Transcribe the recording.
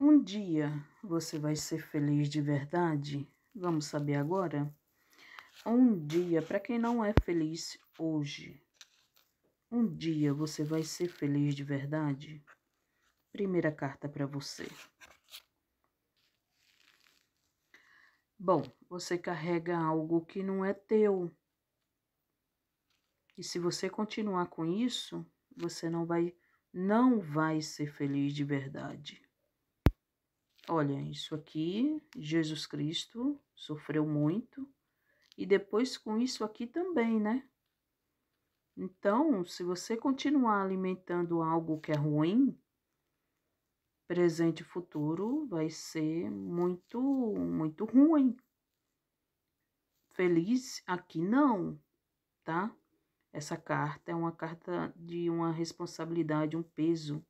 Um dia você vai ser feliz de verdade? Vamos saber agora? Um dia, para quem não é feliz hoje, um dia você vai ser feliz de verdade? Primeira carta para você. Bom, você carrega algo que não é teu. E se você continuar com isso, você não vai não vai ser feliz de verdade. Olha, isso aqui, Jesus Cristo sofreu muito, e depois com isso aqui também, né? Então, se você continuar alimentando algo que é ruim, presente e futuro vai ser muito, muito ruim. Feliz aqui não, tá? Essa carta é uma carta de uma responsabilidade, um peso